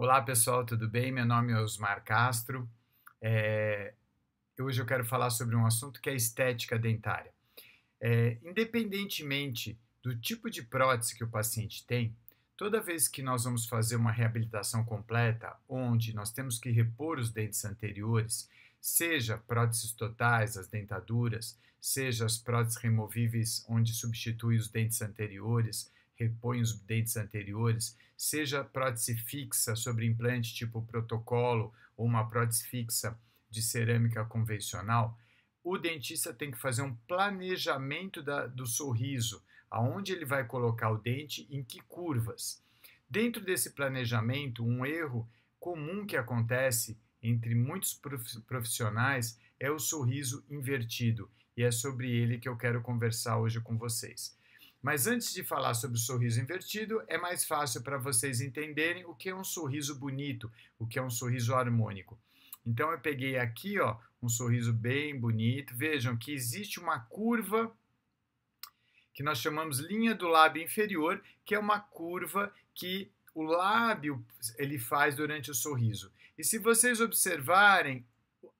Olá pessoal, tudo bem? Meu nome é Osmar Castro. É, hoje eu quero falar sobre um assunto que é estética dentária. É, independentemente do tipo de prótese que o paciente tem, toda vez que nós vamos fazer uma reabilitação completa, onde nós temos que repor os dentes anteriores, seja próteses totais, as dentaduras, seja as próteses removíveis onde substitui os dentes anteriores, repõe os dentes anteriores, seja prótese fixa sobre implante tipo protocolo ou uma prótese fixa de cerâmica convencional, o dentista tem que fazer um planejamento da, do sorriso, aonde ele vai colocar o dente, em que curvas. Dentro desse planejamento, um erro comum que acontece entre muitos profissionais é o sorriso invertido, e é sobre ele que eu quero conversar hoje com vocês. Mas antes de falar sobre o sorriso invertido, é mais fácil para vocês entenderem o que é um sorriso bonito, o que é um sorriso harmônico. Então eu peguei aqui, ó, um sorriso bem bonito. Vejam que existe uma curva que nós chamamos linha do lábio inferior, que é uma curva que o lábio ele faz durante o sorriso. E se vocês observarem,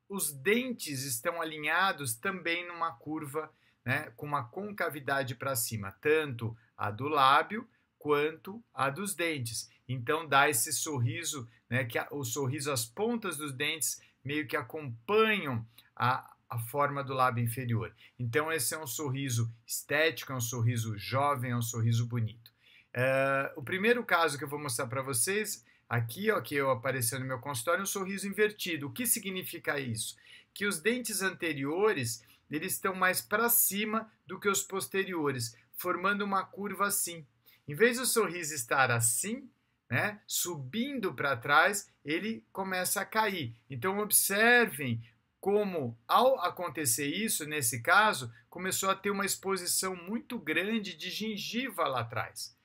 os dentes estão alinhados também numa curva né, com uma concavidade para cima, tanto a do lábio quanto a dos dentes. Então dá esse sorriso, né, que a, o sorriso, as pontas dos dentes meio que acompanham a, a forma do lábio inferior. Então esse é um sorriso estético, é um sorriso jovem, é um sorriso bonito. Uh, o primeiro caso que eu vou mostrar para vocês aqui, ó, que eu apareceu no meu consultório, é um sorriso invertido. O que significa isso? Que os dentes anteriores eles estão mais para cima do que os posteriores, formando uma curva assim. Em vez do sorriso estar assim, né, subindo para trás, ele começa a cair. Então observem como ao acontecer isso, nesse caso, começou a ter uma exposição muito grande de gengiva lá atrás,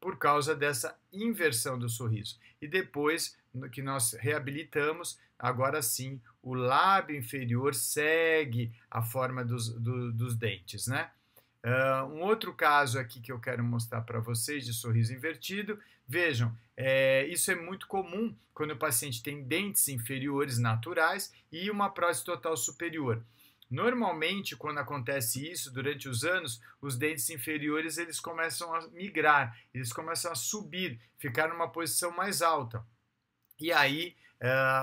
por causa dessa inversão do sorriso. E depois, no que nós reabilitamos, agora sim o lábio inferior segue a forma dos, do, dos dentes, né? Uh, um outro caso aqui que eu quero mostrar para vocês de sorriso invertido. Vejam, é, isso é muito comum quando o paciente tem dentes inferiores naturais e uma prótese total superior. Normalmente, quando acontece isso, durante os anos, os dentes inferiores eles começam a migrar, eles começam a subir, ficar numa posição mais alta. E aí,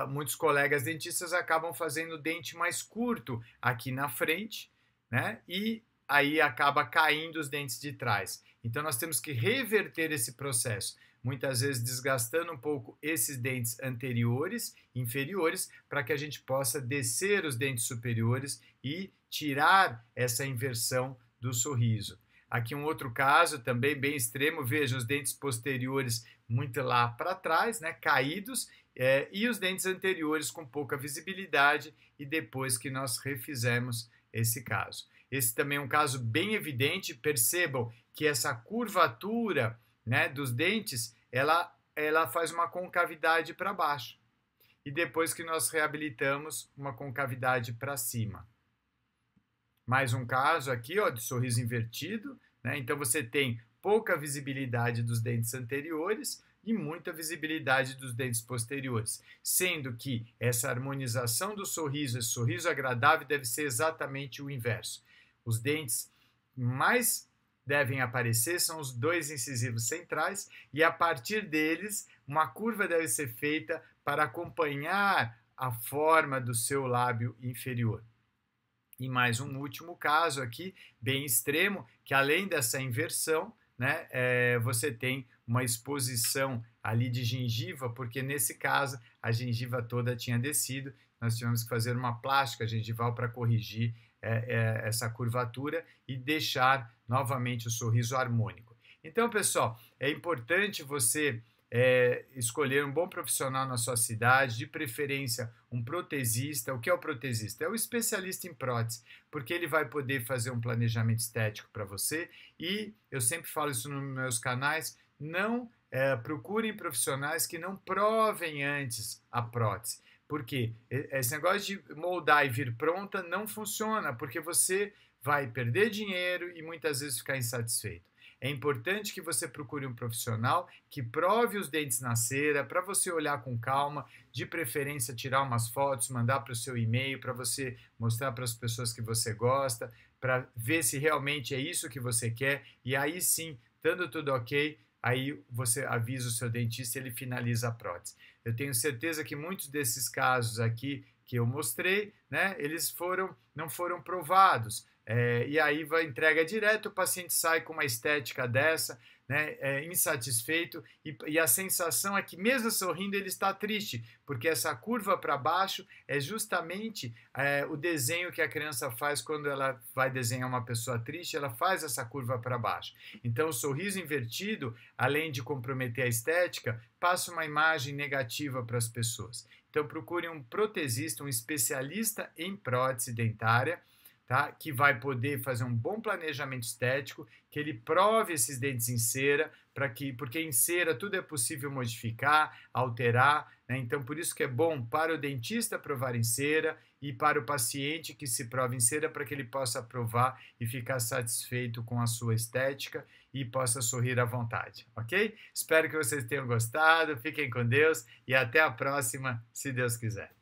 uh, muitos colegas dentistas acabam fazendo o dente mais curto aqui na frente, né? E aí acaba caindo os dentes de trás. Então, nós temos que reverter esse processo muitas vezes desgastando um pouco esses dentes anteriores, inferiores, para que a gente possa descer os dentes superiores e tirar essa inversão do sorriso. Aqui um outro caso também bem extremo, veja os dentes posteriores muito lá para trás, né, caídos, é, e os dentes anteriores com pouca visibilidade e depois que nós refizemos esse caso. Esse também é um caso bem evidente, percebam que essa curvatura né, dos dentes, ela, ela faz uma concavidade para baixo. E depois que nós reabilitamos, uma concavidade para cima. Mais um caso aqui ó, de sorriso invertido. Né? Então você tem pouca visibilidade dos dentes anteriores e muita visibilidade dos dentes posteriores, sendo que essa harmonização do sorriso, esse sorriso agradável, deve ser exatamente o inverso. Os dentes mais devem aparecer são os dois incisivos centrais e a partir deles uma curva deve ser feita para acompanhar a forma do seu lábio inferior. E mais um último caso aqui, bem extremo, que além dessa inversão, né, é, você tem uma exposição ali de gengiva, porque nesse caso a gengiva toda tinha descido, nós tivemos que fazer uma plástica gengival para corrigir é, é, essa curvatura e deixar novamente o sorriso harmônico. Então, pessoal, é importante você é, escolher um bom profissional na sua cidade, de preferência um protesista. O que é o protesista? É o especialista em prótese, porque ele vai poder fazer um planejamento estético para você. E eu sempre falo isso nos meus canais: não é, procurem profissionais que não provem antes a prótese. Porque esse negócio de moldar e vir pronta não funciona, porque você vai perder dinheiro e muitas vezes ficar insatisfeito. É importante que você procure um profissional que prove os dentes na cera para você olhar com calma, de preferência tirar umas fotos, mandar para o seu e-mail para você mostrar para as pessoas que você gosta, para ver se realmente é isso que você quer e aí sim, estando tudo ok, aí você avisa o seu dentista, e ele finaliza a prótese. Eu tenho certeza que muitos desses casos aqui que eu mostrei, né, eles foram não foram provados. É, e aí vai entrega direto, o paciente sai com uma estética dessa, né, é, insatisfeito, e, e, a sensação é que, mesmo sorrindo, ele está triste, porque essa curva para baixo é justamente é, o desenho que a criança faz quando ela vai desenhar uma pessoa triste, ela faz essa curva para baixo. Então, o sorriso invertido, além de comprometer a estética, passa uma imagem negativa para as pessoas. Então, procure um protesista, um especialista em prótese dentária tá? que vai poder fazer um bom planejamento estético, que ele prove esses dentes em cera, para que, porque em cera tudo é possível modificar, alterar, né? então por isso que é bom para o dentista provar em cera e para o paciente que se prova em cera, para que ele possa provar e ficar satisfeito com a sua estética e possa sorrir à vontade, ok? Espero que vocês tenham gostado, fiquem com Deus e até a próxima, se Deus quiser.